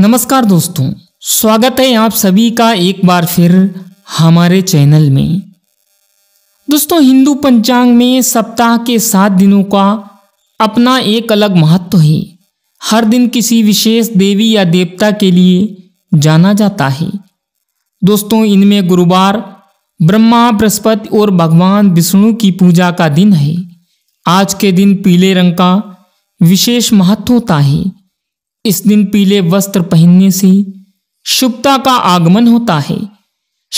नमस्कार दोस्तों स्वागत है आप सभी का एक बार फिर हमारे चैनल में दोस्तों हिंदू पंचांग में सप्ताह के सात दिनों का अपना एक अलग महत्व है हर दिन किसी विशेष देवी या देवता के लिए जाना जाता है दोस्तों इनमें गुरुवार ब्रह्मा बृहस्पति और भगवान विष्णु की पूजा का दिन है आज के दिन पीले रंग का विशेष महत्व होता है इस दिन पीले वस्त्र पहनने से शुभता का आगमन होता है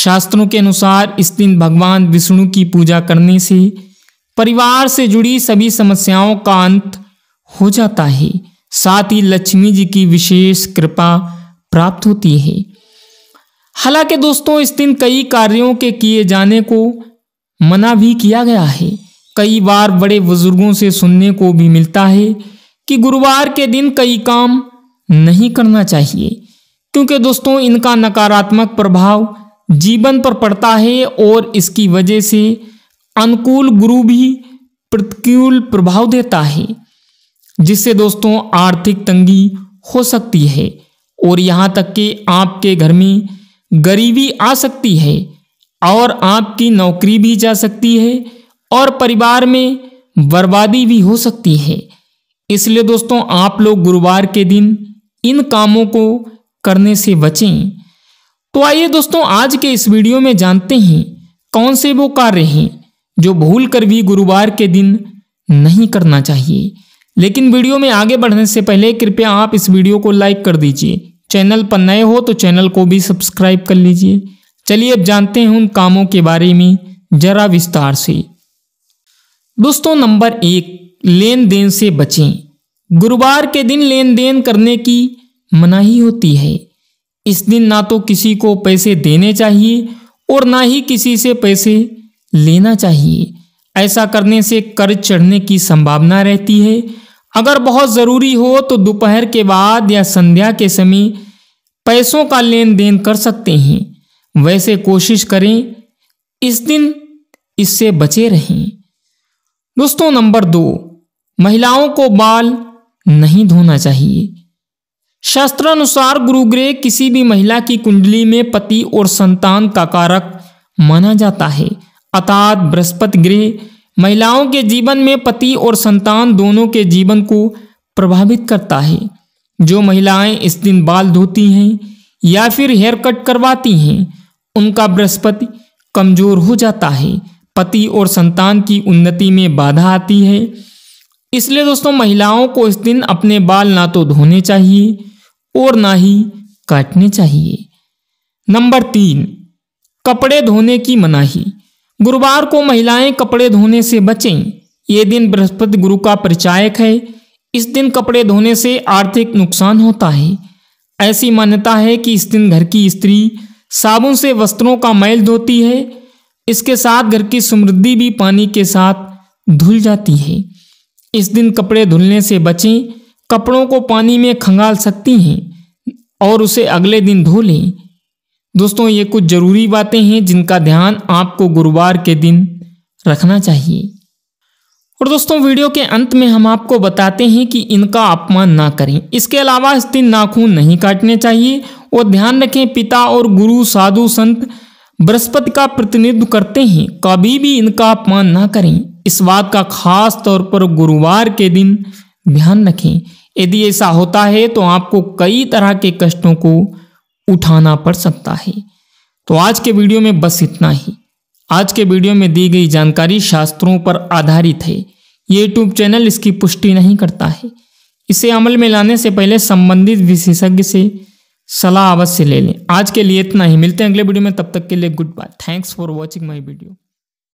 शास्त्रों के अनुसार इस दिन भगवान विष्णु की पूजा करने से परिवार से जुड़ी सभी समस्याओं का अंत हो जाता है साथ ही लक्ष्मी जी की विशेष कृपा प्राप्त होती है हालांकि दोस्तों इस दिन कई कार्यों के किए जाने को मना भी किया गया है कई बार बड़े बुजुर्गों से सुनने को भी मिलता है कि गुरुवार के दिन कई काम नहीं करना चाहिए क्योंकि दोस्तों इनका नकारात्मक प्रभाव जीवन पर पड़ता है और इसकी वजह से अनुकूल गुरु भी प्रतिकूल प्रभाव देता है जिससे दोस्तों आर्थिक तंगी हो सकती है और यहाँ तक कि आपके घर में गरीबी आ सकती है और आपकी नौकरी भी जा सकती है और परिवार में बर्बादी भी हो सकती है इसलिए दोस्तों आप लोग गुरुवार के दिन इन कामों को करने से बचें तो आइए दोस्तों आज के इस वीडियो में जानते हैं कौन से वो कार्य हैं जो भूल कर भी गुरुवार के दिन नहीं करना चाहिए लेकिन वीडियो में आगे बढ़ने से पहले कृपया आप इस वीडियो को लाइक कर दीजिए चैनल पर नए हो तो चैनल को भी सब्सक्राइब कर लीजिए चलिए अब जानते हैं उन कामों के बारे में जरा विस्तार से दोस्तों नंबर एक लेन देन से बचें गुरुवार के दिन लेन देन करने की मनाही होती है इस दिन ना तो किसी को पैसे देने चाहिए और ना ही किसी से पैसे लेना चाहिए ऐसा करने से कर्ज चढ़ने की संभावना रहती है अगर बहुत ज़रूरी हो तो दोपहर के बाद या संध्या के समय पैसों का लेन देन कर सकते हैं वैसे कोशिश करें इस दिन इससे बचे रहें दोस्तों नंबर दो महिलाओं को बाल नहीं धोना चाहिए शास्त्रानुसार गुरुग्रह किसी भी महिला की कुंडली में पति और संतान का कारक माना जाता है अर्थात बृहस्पति ग्रह महिलाओं के जीवन में पति और संतान दोनों के जीवन को प्रभावित करता है जो महिलाएं इस दिन बाल धोती हैं या फिर हेयर कट करवाती हैं उनका बृहस्पति कमजोर हो जाता है पति और संतान की उन्नति में बाधा आती है इसलिए दोस्तों महिलाओं को इस दिन अपने बाल ना तो धोने चाहिए और ना ही काटने चाहिए नंबर तीन कपड़े धोने की मनाही गुरुवार को महिलाएं कपड़े धोने से बचें ये दिन बृहस्पति गुरु का परिचायक है इस दिन कपड़े धोने से आर्थिक नुकसान होता है ऐसी मान्यता है कि इस दिन घर की स्त्री साबुन से वस्त्रों का मैल धोती है इसके साथ घर की समृद्धि भी पानी के साथ धुल जाती है इस दिन कपड़े धुलने से बचें कपड़ों को पानी में खंगाल सकती हैं और उसे अगले दिन धो लें दोस्तों ये कुछ ज़रूरी बातें हैं जिनका ध्यान आपको गुरुवार के दिन रखना चाहिए और दोस्तों वीडियो के अंत में हम आपको बताते हैं कि इनका अपमान ना करें इसके अलावा इस दिन नाखून नहीं काटने चाहिए और ध्यान रखें पिता और गुरु साधु संत बृहस्पति का प्रतिनिधित्व करते हैं कभी भी इनका अपमान ना करें इस बात का खास तौर पर गुरुवार के दिन ध्यान रखें यदि ऐसा होता है तो आपको कई तरह के कष्टों को उठाना पड़ सकता है तो आज के वीडियो में बस इतना ही आज के वीडियो में दी गई जानकारी शास्त्रों पर आधारित है ये यूट्यूब चैनल इसकी पुष्टि नहीं करता है इसे अमल में लाने से पहले संबंधित विशेषज्ञ से सलाह अवश्य ले लें आज के लिए इतना ही मिलते हैं अगले वीडियो में तब तक के लिए goodbye thanks for watching my video